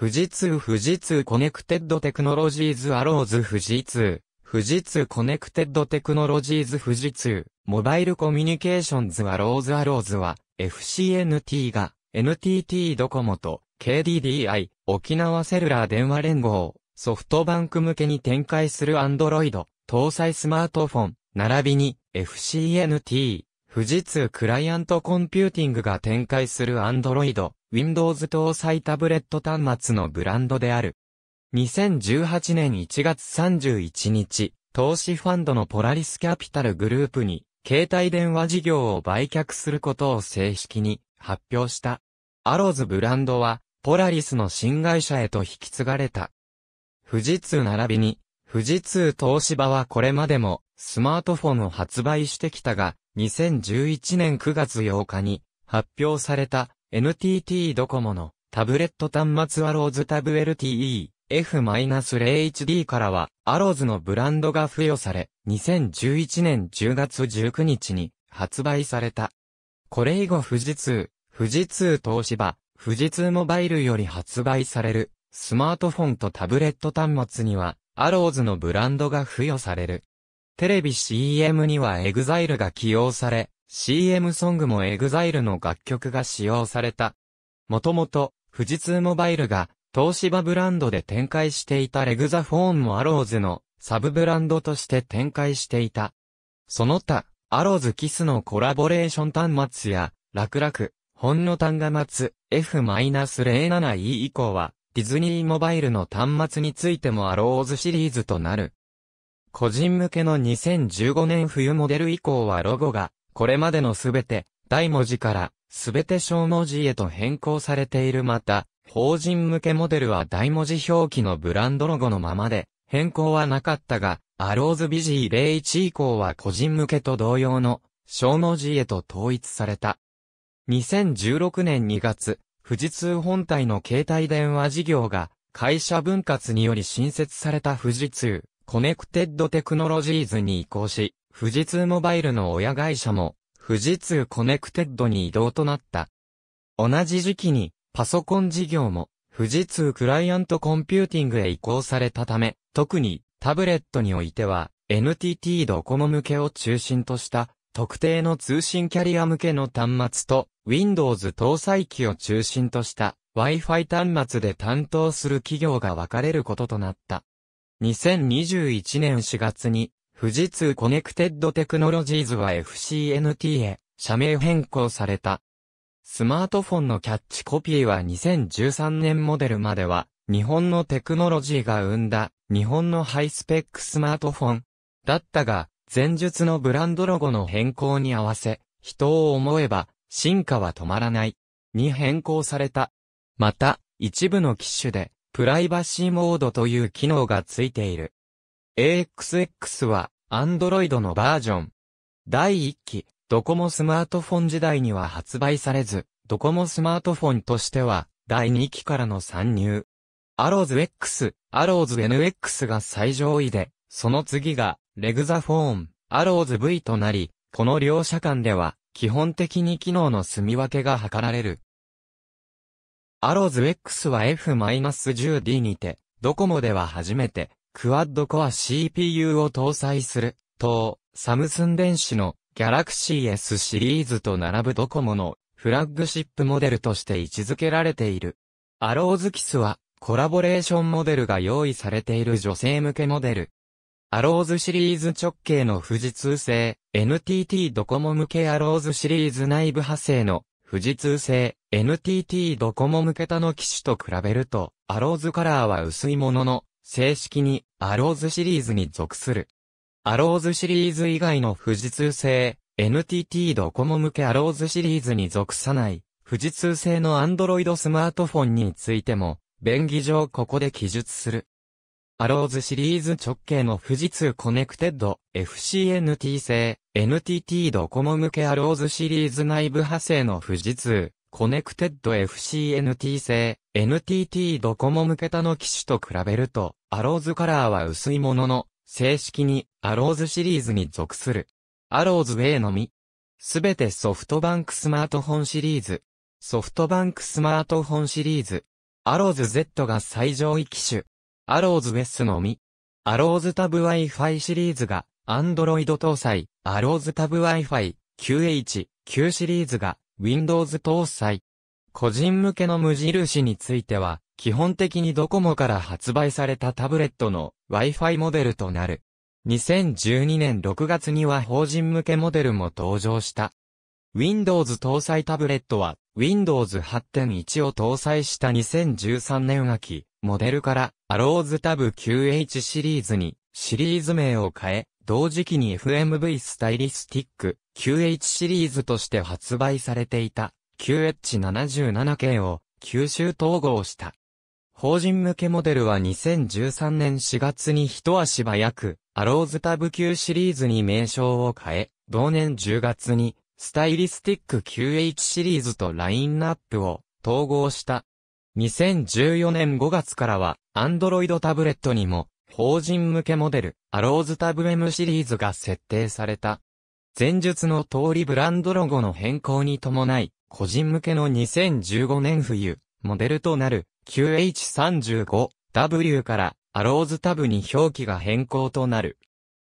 富士通富士通コネクテッドテクノロジーズアローズ富士通富士通コネクテッドテクノロジーズ富士通モバイルコミュニケーションズアローズアローズは FCNT が NTT ドコモと KDDI 沖縄セルラー電話連合ソフトバンク向けに展開する Android 搭載スマートフォン並びに FCNT 富士通クライアントコンピューティングが展開する Android Windows 搭載タブレット端末のブランドである。2018年1月31日、投資ファンドのポラリスキャピタルグループに、携帯電話事業を売却することを正式に発表した。アローズブランドは、ポラリスの新会社へと引き継がれた。富士通並びに、富士通東芝はこれまでもスマートフォンを発売してきたが、2011年9月8日に発表された NTT ドコモのタブレット端末アローズタブ LTE F-0HD からはアローズのブランドが付与され2011年10月19日に発売された。これ以後富士通、富士通東芝、富士通モバイルより発売されるスマートフォンとタブレット端末にはアローズのブランドが付与される。テレビ CM にはエグザイルが起用され、CM ソングも EXILE の楽曲が使用された。もともと、富士通モバイルが、東芝ブランドで展開していたレグザフォーンもアローズのサブブランドとして展開していた。その他、アローズキスのコラボレーション端末や、楽々、ほんの単が末 F-07E 以降は、ディズニーモバイルの端末についてもアローズシリーズとなる。個人向けの2015年冬モデル以降はロゴがこれまでのすべて、大文字から、すべて小文字へと変更されているまた、法人向けモデルは大文字表記のブランドロゴのままで、変更はなかったが、アローズビジー01以降は個人向けと同様の、小文字へと統一された。2016年2月、富士通本体の携帯電話事業が、会社分割により新設された富士通、コネクテッドテクノロジーズに移行し、富士通モバイルの親会社も、富士通コネクテッドに移動となった。同じ時期に、パソコン事業も、富士通クライアントコンピューティングへ移行されたため、特に、タブレットにおいては、NTT ドコモ向けを中心とした、特定の通信キャリア向けの端末と、Windows 搭載機を中心とした、Wi-Fi 端末で担当する企業が分かれることとなった。2021年4月に、富士通コネクテッドテクノロジーズは FCNT へ社名変更された。スマートフォンのキャッチコピーは2013年モデルまでは日本のテクノロジーが生んだ日本のハイスペックスマートフォンだったが前述のブランドロゴの変更に合わせ人を思えば進化は止まらないに変更された。また一部の機種でプライバシーモードという機能がついている。AXX は、Android のバージョン。第1期、ドコモスマートフォン時代には発売されず、ドコモスマートフォンとしては、第2期からの参入。アローズ X、アローズ NX が最上位で、その次が、レグザフォーン、アローズ V となり、この両社間では、基本的に機能の住み分けが図られる。アローズ X は F-10D にて、ドコモでは初めて、クワッドコア CPU を搭載する、と、サムスン電子のギャラクシー S シリーズと並ぶドコモのフラッグシップモデルとして位置づけられている。アローズキスはコラボレーションモデルが用意されている女性向けモデル。アローズシリーズ直径の富士通製、NTT ドコモ向けアローズシリーズ内部派生の富士通製、NTT ドコモ向け他の機種と比べると、アローズカラーは薄いものの、正式にアローズシリーズに属する。アローズシリーズ以外の富士通製、NTT ドコモ向けアローズシリーズに属さない、富士通製の Android スマートフォンについても、便宜上ここで記述する。アローズシリーズ直系の富士通コネクテッド FCNT 製 NTT ドコモ向けアローズシリーズ内部派生の富士通コネクテッド FCNT 製、NTT ドコモ向けたの機種と比べると、アローズカラーは薄いものの、正式にアローズシリーズに属する。アローズ A のみ。すべてソフトバンクスマートフォンシリーズ。ソフトバンクスマートフォンシリーズ。アローズ Z が最上位機種。アローズ S のみ。アローズタブ Wi-Fi シリーズが、Android 搭載、アローズタブ Wi-Fi、QH、Q シリーズが、Windows 搭載。個人向けの無印については、基本的にドコモから発売されたタブレットの Wi-Fi モデルとなる。2012年6月には法人向けモデルも登場した。Windows 搭載タブレットは Windows 8.1を搭載した2013年秋、モデルから a r ー o タ s Tab 9H シリーズにシリーズ名を変え、同時期に FMV スタイリスティック QH シリーズとして発売されていた QH77 系を吸収統合した。法人向けモデルは2013年4月に一足早く、アローズタブ級シリーズに名称を変え、同年10月に、スタイリスティック QH シリーズとラインナップを統合した。2014年5月からは、アンドロイドタブレットにも、法人向けモデル、アローズタブ M シリーズが設定された。前述の通りブランドロゴの変更に伴い、個人向けの2015年冬、モデルとなる QH35W からアローズタブに表記が変更となる。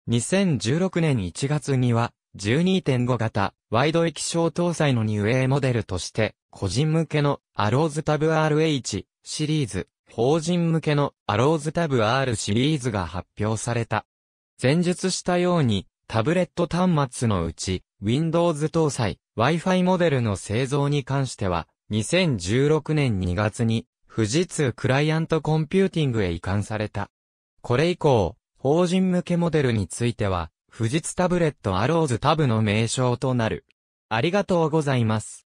2016年1月には12.5型ワイド液晶搭載のニュエーモデルとして個人向けのアローズタブ RH シリーズ、法人向けのアローズタブ R シリーズが発表された。前述したようにタブレット端末のうち、Windows 搭載 Wi-Fi モデルの製造に関しては、2016年2月に、富士通クライアントコンピューティングへ移管された。これ以降、法人向けモデルについては、富士通タブレットアローズタブの名称となる。ありがとうございます。